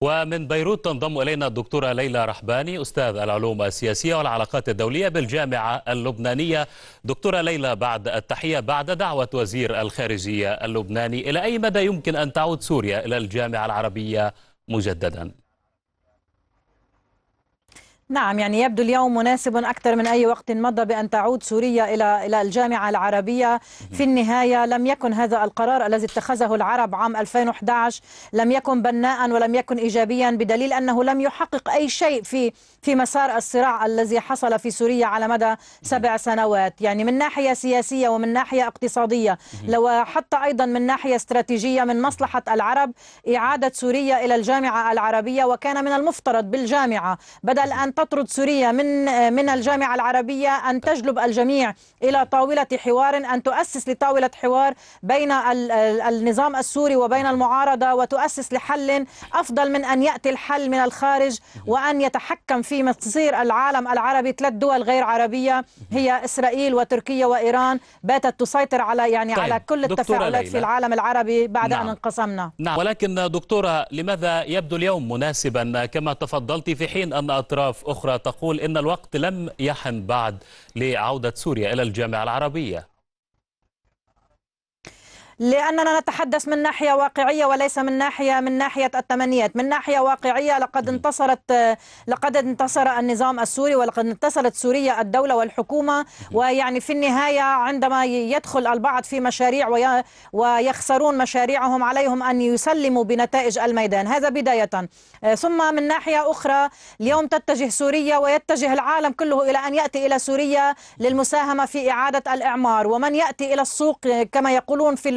ومن بيروت تنضم إلينا الدكتورة ليلى رحباني أستاذ العلوم السياسية والعلاقات الدولية بالجامعة اللبنانية دكتورة ليلى بعد التحية بعد دعوة وزير الخارجية اللبناني إلى أي مدى يمكن أن تعود سوريا إلى الجامعة العربية مجدداً؟ نعم يعني يبدو اليوم مناسب أكثر من أي وقت مضى بأن تعود سوريا إلى إلى الجامعة العربية في النهاية لم يكن هذا القرار الذي اتخذه العرب عام 2011 لم يكن بناء ولم يكن إيجابيا بدليل أنه لم يحقق أي شيء في في مسار الصراع الذي حصل في سوريا على مدى سبع سنوات يعني من ناحية سياسية ومن ناحية اقتصادية لو حتى أيضا من ناحية استراتيجية من مصلحة العرب إعادة سوريا إلى الجامعة العربية وكان من المفترض بالجامعة بدل أن تطرد سوريا من من الجامعة العربية أن تجلب الجميع إلى طاولة حوار أن تؤسس لطاولة حوار بين النظام السوري وبين المعارضة وتؤسس لحل أفضل من أن يأتي الحل من الخارج وأن يتحكم في مصير العالم العربي ثلاث دول غير عربية هي إسرائيل وتركيا وإيران باتت تسيطر على يعني طيب. على كل التفاعلات في العالم العربي بعد نعم. أن انقسمنا نعم. ولكن دكتورة لماذا يبدو اليوم مناسبا كما تفضلت في حين أن أطراف أخرى تقول إن الوقت لم يحن بعد لعودة سوريا إلى الجامعة العربية لأننا نتحدث من ناحية واقعية وليس من ناحية من ناحية التمنيات من ناحية واقعية لقد انتصرت لقد انتصر النظام السوري ولقد انتصرت سوريا الدولة والحكومة ويعني في النهاية عندما يدخل البعض في مشاريع ويخسرون مشاريعهم عليهم أن يسلموا بنتائج الميدان هذا بداية آه، ثم من ناحية أخرى اليوم تتجه سوريا ويتجه العالم كله إلى أن يأتي إلى سوريا للمساهمة في إعادة الإعمار ومن يأتي إلى السوق كما يقولون في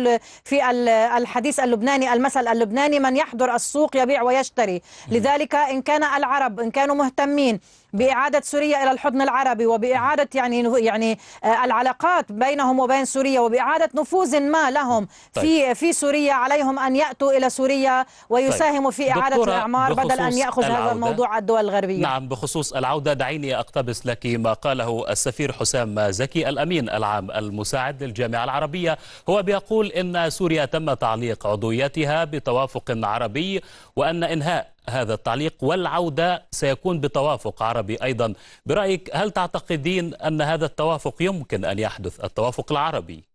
في الحديث اللبناني المثل اللبناني من يحضر السوق يبيع ويشتري لذلك إن كان العرب إن كانوا مهتمين بإعادة سوريا إلى الحضن العربي وبإعادة يعني يعني آه، العلاقات بينهم وبين سوريا وبإعادة نفوذ ما لهم في طيب. في سوريا عليهم أن يأتوا إلى سوريا ويساهموا طيب. في إعادة الإعمار بدل أن يأخذ العودة. هذا الموضوع الدول الغربية نعم بخصوص العودة دعيني أقتبس لك ما قاله السفير حسام زكي الأمين العام المساعد للجامعة العربية هو بيقول إن سوريا تم تعليق عضويتها بتوافق عربي وأن إنهاء هذا التعليق والعودة سيكون بتوافق عربي أيضا برأيك هل تعتقدين أن هذا التوافق يمكن أن يحدث التوافق العربي؟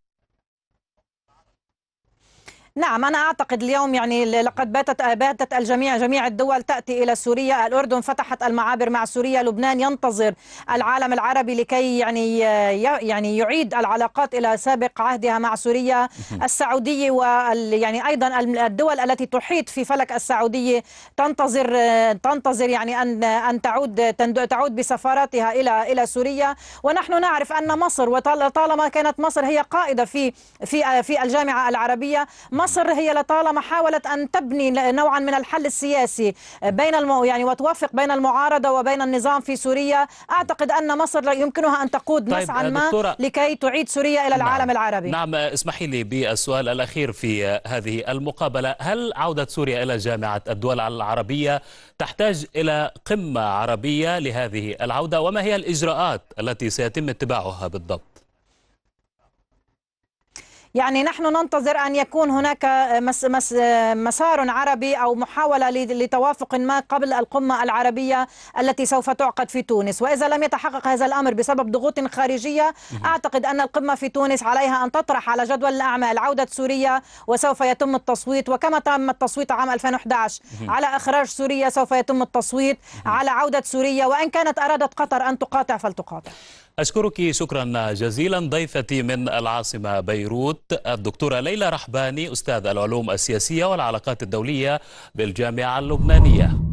نعم أنا أعتقد اليوم يعني لقد باتت باتت الجميع جميع الدول تأتي إلى سوريا الأردن فتحت المعابر مع سوريا لبنان ينتظر العالم العربي لكي يعني يعني يعيد العلاقات إلى سابق عهدها مع سوريا السعودية يعني أيضا الدول التي تحيط في فلك السعودية تنتظر تنتظر يعني أن أن تعود تعود بسفاراتها إلى إلى سوريا ونحن نعرف أن مصر وطالما كانت مصر هي قائدة في في في الجامعة العربية مصر هي لطالما حاولت أن تبني نوعا من الحل السياسي بين الم... يعني وتوافق بين المعارضة وبين النظام في سوريا أعتقد أن مصر يمكنها أن تقود طيب نسعا ما لكي تعيد سوريا إلى نعم. العالم نعم. العربي نعم اسمحي لي بالسؤال الأخير في هذه المقابلة هل عودة سوريا إلى جامعة الدول العربية تحتاج إلى قمة عربية لهذه العودة وما هي الإجراءات التي سيتم اتباعها بالضبط يعني نحن ننتظر أن يكون هناك مس مس مسار عربي أو محاولة لتوافق ما قبل القمة العربية التي سوف تعقد في تونس وإذا لم يتحقق هذا الأمر بسبب ضغوط خارجية أعتقد أن القمة في تونس عليها أن تطرح على جدول الأعمال عودة سوريا وسوف يتم التصويت وكما تم التصويت عام 2011 على إخراج سوريا سوف يتم التصويت على عودة سوريا وإن كانت أرادت قطر أن تقاطع فلتقاطع أشكرك شكرا جزيلا ضيفتي من العاصمة بيروت الدكتورة ليلى رحباني أستاذ العلوم السياسية والعلاقات الدولية بالجامعة اللبنانية